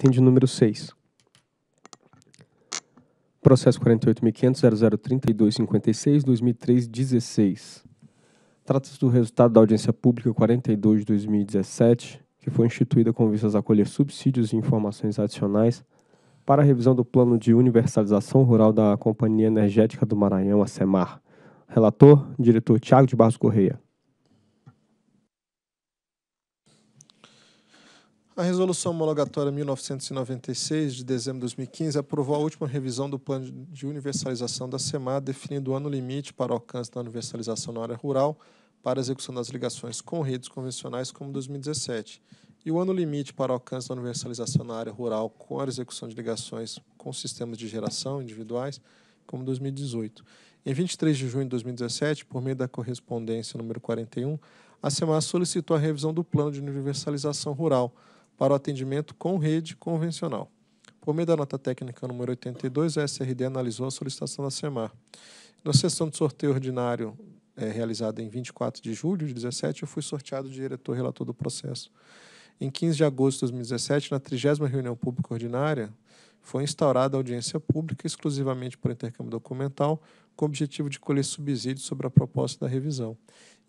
item de número 6. Processo 48.500.0032.56.2003.16. Trata-se do resultado da audiência pública 42 de 2017, que foi instituída com vistas a colher subsídios e informações adicionais para a revisão do Plano de Universalização Rural da Companhia Energética do Maranhão, a SEMAR. Relator, diretor Tiago de Barros Correia. A resolução homologatória 1996 de dezembro de 2015 aprovou a última revisão do plano de universalização da SEMAD, definindo o ano limite para o alcance da universalização na área rural para execução das ligações com redes convencionais como 2017, e o ano limite para o alcance da universalização na área rural com a execução de ligações com sistemas de geração individuais como 2018. Em 23 de junho de 2017, por meio da correspondência número 41, a SEMAD solicitou a revisão do plano de universalização rural para o atendimento com rede convencional. Por meio da nota técnica número 82, a SRD analisou a solicitação da SEMAR. Na sessão de sorteio ordinário é, realizada em 24 de julho de 2017, eu fui sorteado de diretor relator do processo. Em 15 de agosto de 2017, na 30 reunião pública ordinária, foi instaurada audiência pública exclusivamente por intercâmbio documental, com o objetivo de colher subsídios sobre a proposta da revisão.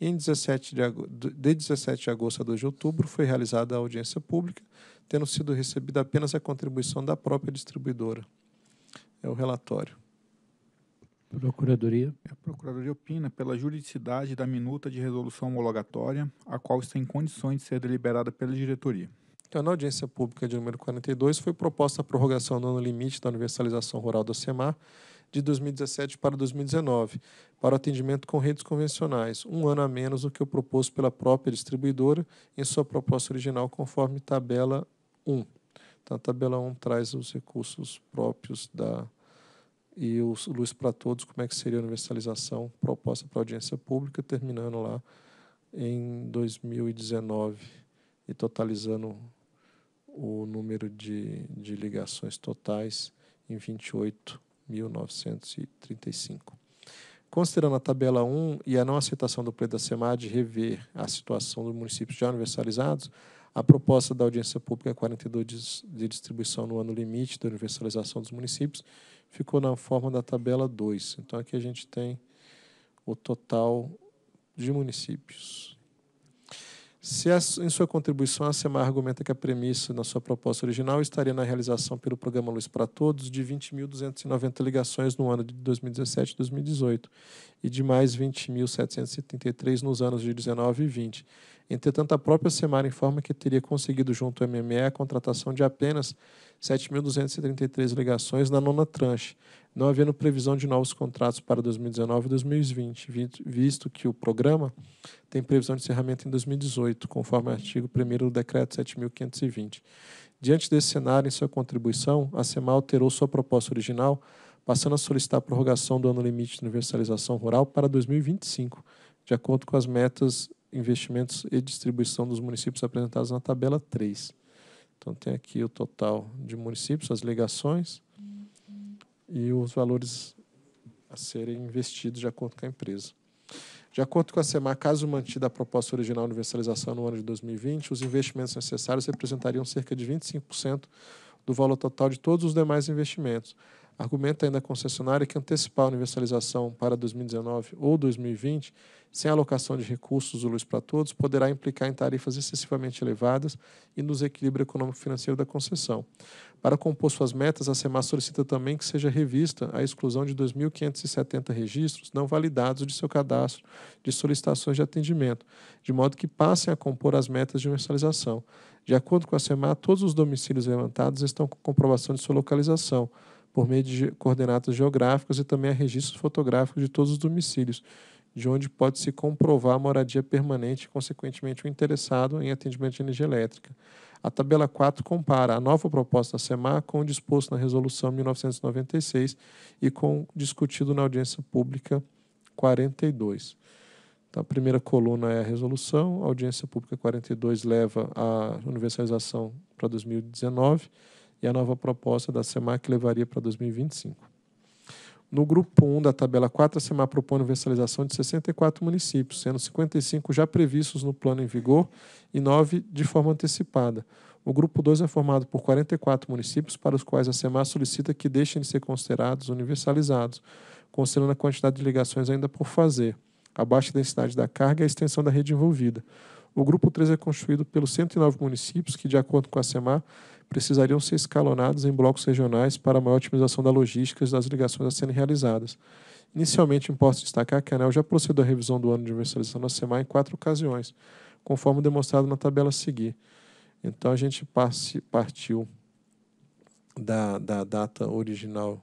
Em 17 de, agosto, de 17 de agosto a 2 de outubro, foi realizada a audiência pública, tendo sido recebida apenas a contribuição da própria distribuidora. É o relatório. Procuradoria. É a Procuradoria opina pela juridicidade da minuta de resolução homologatória, a qual está em condições de ser deliberada pela diretoria. Então, na audiência pública de número 42, foi proposta a prorrogação do ano limite da universalização rural da SEMAR de 2017 para 2019, para o atendimento com redes convencionais, um ano a menos do que o proposto pela própria distribuidora em sua proposta original, conforme tabela 1. Então, a tabela 1 traz os recursos próprios da e os luz para todos, como é que seria a universalização proposta para a audiência pública, terminando lá em 2019 e totalizando o número de, de ligações totais em 28 1935. Considerando a tabela 1 e a não aceitação do pleito da SEMAD rever a situação dos municípios já universalizados, a proposta da audiência pública 42 de distribuição no ano limite da universalização dos municípios ficou na forma da tabela 2. Então, aqui a gente tem o total de municípios. Se em sua contribuição a SEMAR argumenta que a premissa na sua proposta original estaria na realização pelo programa Luz para Todos de 20.290 ligações no ano de 2017 e 2018 e de mais 20.773 nos anos de 19 e 20. Entretanto, a própria SEMAR informa que teria conseguido junto ao MME a contratação de apenas 7.233 ligações na nona tranche, não havendo previsão de novos contratos para 2019 e 2020, visto que o programa tem previsão de encerramento em 2018, conforme o artigo 1 do Decreto 7.520. Diante desse cenário, em sua contribuição, a SEMA alterou sua proposta original, passando a solicitar a prorrogação do ano limite de universalização rural para 2025, de acordo com as metas, investimentos e distribuição dos municípios apresentados na tabela 3. Então, tem aqui o total de municípios, as ligações e os valores a serem investidos de acordo com a empresa. De acordo com a SEMAR, caso mantida a proposta original de universalização no ano de 2020, os investimentos necessários representariam cerca de 25% do valor total de todos os demais investimentos. Argumenta ainda a concessionária é que antecipar a universalização para 2019 ou 2020 sem alocação de recursos do Luz para Todos, poderá implicar em tarifas excessivamente elevadas e no desequilíbrio econômico-financeiro da concessão. Para compor suas metas, a SEMAS solicita também que seja revista a exclusão de 2.570 registros não validados de seu cadastro de solicitações de atendimento, de modo que passem a compor as metas de universalização. De acordo com a SEMAR, todos os domicílios levantados estão com comprovação de sua localização, por meio de coordenadas geográficas e também a registros fotográficos de todos os domicílios, de onde pode se comprovar a moradia permanente e, consequentemente, o interessado em atendimento de energia elétrica. A tabela 4 compara a nova proposta da SEMAR com o disposto na Resolução 1996 e com o discutido na audiência pública 42. Então, a primeira coluna é a resolução, a audiência pública 42 leva a universalização para 2019 e a nova proposta da SEMAR que levaria para 2025. No grupo 1 da tabela 4, a SEMA propõe a universalização de 64 municípios, sendo 55 já previstos no plano em vigor e 9 de forma antecipada. O grupo 2 é formado por 44 municípios para os quais a SEMA solicita que deixem de ser considerados universalizados, considerando a quantidade de ligações ainda por fazer, a baixa densidade da carga e a extensão da rede envolvida. O grupo 3 é constituído pelos 109 municípios que, de acordo com a SEMAR, precisariam ser escalonados em blocos regionais para a maior otimização da logística das ligações a serem realizadas. Inicialmente, importa destacar que a ANEL já procedeu à revisão do ano de universalização da SEMAR em quatro ocasiões, conforme demonstrado na tabela a seguir. Então, a gente partiu da, da data original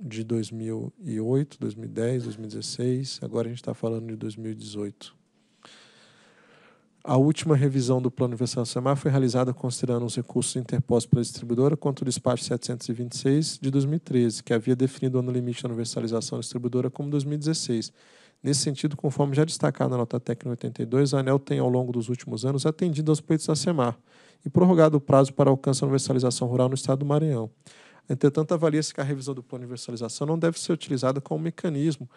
de 2008, 2010, 2016, agora a gente está falando de 2018. A última revisão do Plano Universal semar foi realizada considerando os recursos interpostos pela distribuidora contra o despacho 726 de 2013, que havia definido o ano limite da universalização da distribuidora como 2016. Nesse sentido, conforme já destacado na nota técnica 82, a ANEL tem, ao longo dos últimos anos, atendido aos pleitos da SEMAR e prorrogado o prazo para alcance da universalização rural no estado do Maranhão. Entretanto, avalia-se que a revisão do plano universalização não deve ser utilizada como mecanismo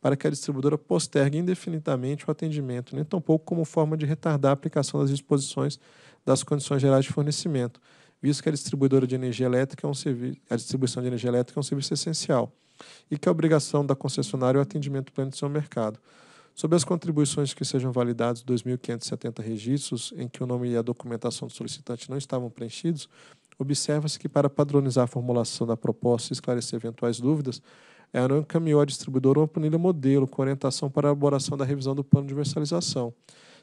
para que a distribuidora postergue indefinidamente o atendimento, nem tampouco como forma de retardar a aplicação das disposições das condições gerais de fornecimento, visto que a distribuidora de energia elétrica é um serviço, a distribuição de energia elétrica é um serviço essencial e que a obrigação da concessionária é o atendimento pleno do seu mercado. Sobre as contribuições que sejam validados 2.570 registros em que o nome e a documentação do solicitante não estavam preenchidos, observa-se que para padronizar a formulação da proposta e esclarecer eventuais dúvidas, a Aram encaminhou à distribuidora uma planilha modelo com orientação para a elaboração da revisão do plano de universalização,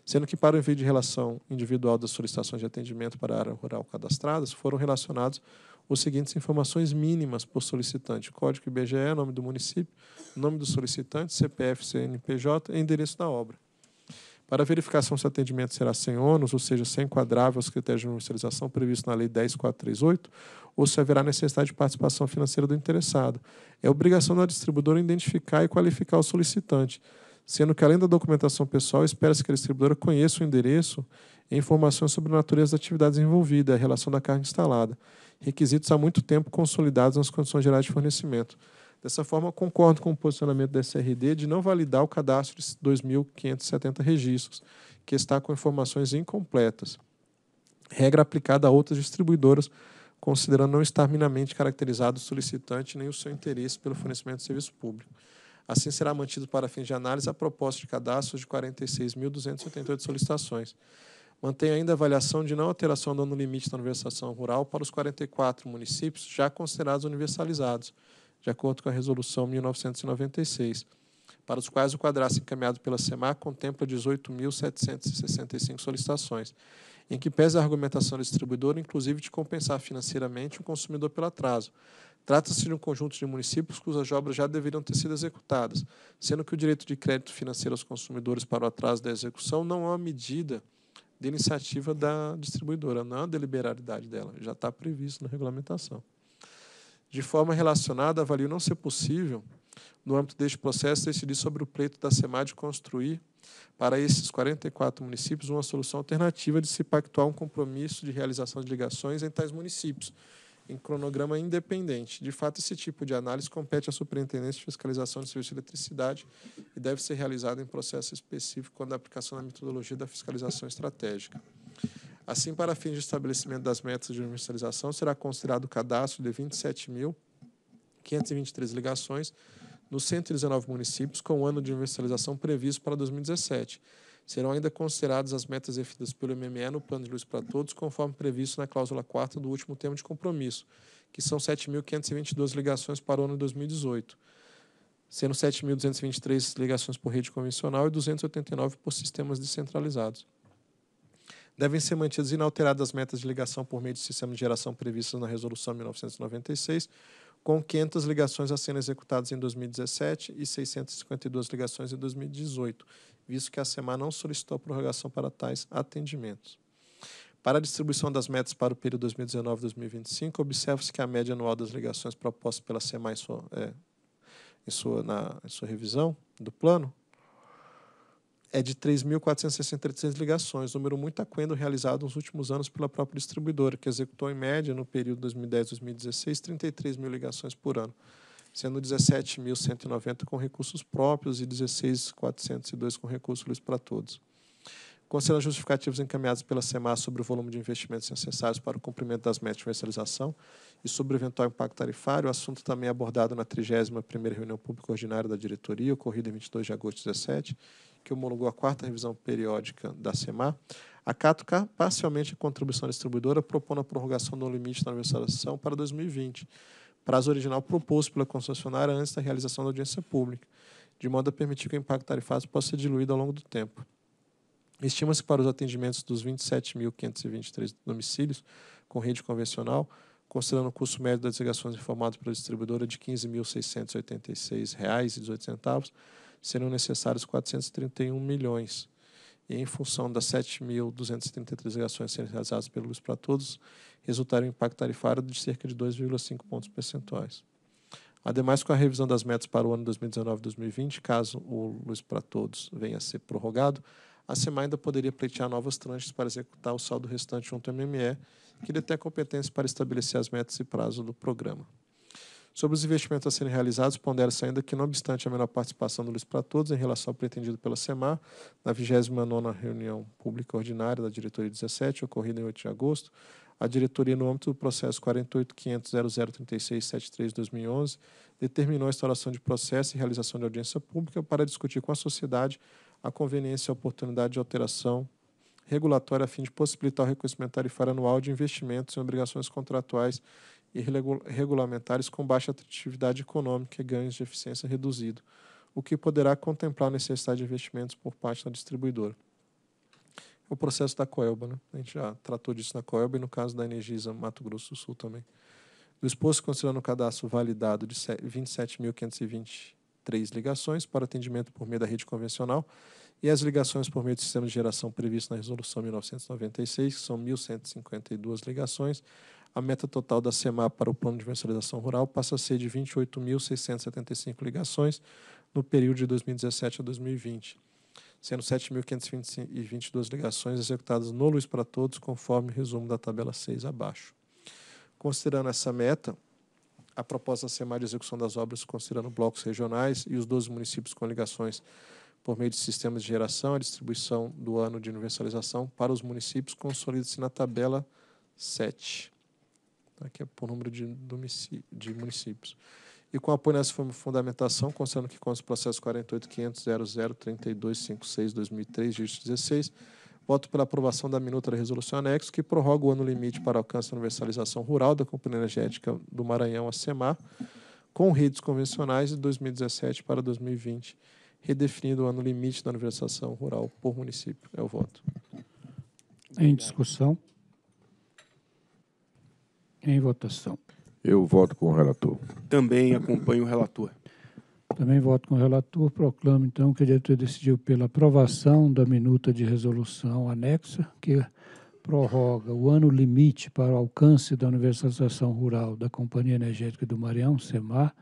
sendo que para o envio de relação individual das solicitações de atendimento para a área rural cadastradas foram relacionados os seguintes informações mínimas por solicitante: código IBGE, nome do município, nome do solicitante, CPF, CNPJ, e endereço da obra. Para verificação se o atendimento será sem ônus, ou seja, sem enquadrável aos critérios de universalização previstos na Lei 10438, ou se haverá necessidade de participação financeira do interessado. É obrigação da distribuidora identificar e qualificar o solicitante, sendo que, além da documentação pessoal, espera-se que a distribuidora conheça o endereço e informações sobre a natureza das atividades envolvidas, a relação da carga instalada, requisitos há muito tempo consolidados nas condições gerais de fornecimento. Dessa forma, concordo com o posicionamento da SRD de não validar o cadastro de 2.570 registros, que está com informações incompletas. Regra aplicada a outras distribuidoras, considerando não estar minimamente caracterizado o solicitante nem o seu interesse pelo fornecimento de serviço público. Assim, será mantido para fins de análise a proposta de cadastro de 46.288 solicitações. Mantém ainda a avaliação de não alteração do ano limite da universalização rural para os 44 municípios já considerados universalizados, de acordo com a Resolução 1996, para os quais o quadraço encaminhado pela Semar contempla 18.765 solicitações, em que pese a argumentação distribuidora, inclusive de compensar financeiramente o consumidor pelo atraso. Trata-se de um conjunto de municípios cujas obras já deveriam ter sido executadas, sendo que o direito de crédito financeiro aos consumidores para o atraso da execução não é uma medida de iniciativa da distribuidora, não é uma deliberalidade dela, já está previsto na regulamentação de forma relacionada, avalio não ser possível, no âmbito deste processo, decidir sobre o pleito da SEMAD construir para esses 44 municípios uma solução alternativa de se pactuar um compromisso de realização de ligações em tais municípios, em cronograma independente. De fato, esse tipo de análise compete à Superintendência de Fiscalização de Serviços de Eletricidade e deve ser realizada em processo específico quando a aplicação da metodologia da fiscalização estratégica. Assim, para fins de estabelecimento das metas de universalização, será considerado o cadastro de 27.523 ligações nos 119 municípios com o ano de universalização previsto para 2017. Serão ainda consideradas as metas definidas pelo MME no Plano de Luz para Todos, conforme previsto na cláusula 4 do último termo de compromisso, que são 7.522 ligações para o ano de 2018, sendo 7.223 ligações por rede convencional e 289 por sistemas descentralizados devem ser mantidas inalteradas as metas de ligação por meio do sistema de geração previstas na Resolução 1996, com 500 ligações a serem executadas em 2017 e 652 ligações em 2018, visto que a SEMA não solicitou a prorrogação para tais atendimentos. Para a distribuição das metas para o período 2019-2025, observa-se que a média anual das ligações propostas pela SEMA em sua, é, em sua, na, em sua revisão do plano é de 3.463 ligações, número muito aquendo realizado nos últimos anos pela própria distribuidora, que executou, em média, no período 2010-2016, 33 mil ligações por ano, sendo 17.190 com recursos próprios e 16.402 com recursos para todos. Considerando justificativos encaminhados pela SEMAS sobre o volume de investimentos necessários para o cumprimento das metas de comercialização e sobre o eventual impacto tarifário, o assunto também é abordado na 31ª reunião pública ordinária da diretoria, ocorrida em 22 de agosto de 2017, que homologou a quarta revisão periódica da SEMAR, acata parcialmente a contribuição distribuidora, propondo a prorrogação do limite da universalização para 2020, prazo original proposto pela concessionária antes da realização da audiência pública, de modo a permitir que o impacto tarifário possa ser diluído ao longo do tempo. Estima-se que para os atendimentos dos 27.523 domicílios com rede convencional, considerando o custo médio das ligações informadas pela distribuidora de R$ 15.686,18, seriam necessários 431 milhões. E em função das 7.233 ligações serem realizadas pelo Luz para Todos, resultará um impacto tarifário de cerca de 2,5 pontos percentuais. Ademais, com a revisão das metas para o ano 2019 e 2020, caso o Luz para Todos venha a ser prorrogado, a SEMA ainda poderia pleitear novas tranches para executar o saldo restante junto ao MME, que detém a competência para estabelecer as metas e prazo do programa. Sobre os investimentos a serem realizados, pondera-se ainda que, não obstante a menor participação do Luiz para Todos em relação ao pretendido pela SEMAR, na 29ª reunião pública ordinária da diretoria 17, ocorrida em 8 de agosto, a diretoria, no âmbito do processo 48.500.0036.73.2011, determinou a instauração de processo e realização de audiência pública para discutir com a sociedade a conveniência e a oportunidade de alteração regulatória a fim de possibilitar o reconhecimento tarifário anual de investimentos em obrigações contratuais e regulamentares com baixa atratividade econômica e ganhos de eficiência reduzido, o que poderá contemplar necessidade de investimentos por parte da distribuidora. O processo da Coelba, né? a gente já tratou disso na Coelba e no caso da Energisa Mato Grosso do Sul também. Do exposto, considerando o cadastro validado de 27.523 ligações para atendimento por meio da rede convencional e as ligações por meio do sistema de geração previsto na Resolução 1996, que são 1.152 ligações, a meta total da SEMA para o Plano de Universalização Rural passa a ser de 28.675 ligações no período de 2017 a 2020, sendo 7.522 ligações executadas no Luz para Todos, conforme o resumo da tabela 6 abaixo. Considerando essa meta, a proposta da SEMA de execução das obras, considerando blocos regionais e os 12 municípios com ligações por meio de sistemas de geração, a distribuição do ano de universalização para os municípios consolida-se na tabela 7 né, que é por número de, de municípios. E com apoio nessa fundamentação, considerando que consta o processo 48.500.00.32.56.2003, 2003 dígito 16, voto pela aprovação da minuta da resolução anexo, que prorroga o ano limite para alcance da universalização rural da Companhia Energética do Maranhão, a CEMAR, com redes convencionais de 2017 para 2020, redefinindo o ano limite da universalização rural por município. É o voto. Em discussão. Em votação. Eu voto com o relator. Também acompanho o relator. Também voto com o relator. Proclamo, então, que a diretoria decidiu pela aprovação da minuta de resolução anexa, que prorroga o ano limite para o alcance da universalização rural da Companhia Energética do Maranhão, SEMAR,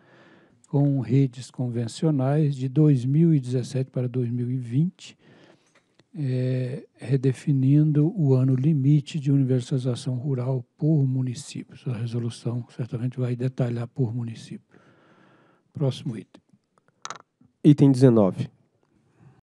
com redes convencionais de 2017 para 2020 é, redefinindo o ano limite de universalização rural por município. Sua resolução certamente vai detalhar por município. Próximo item. Item 19.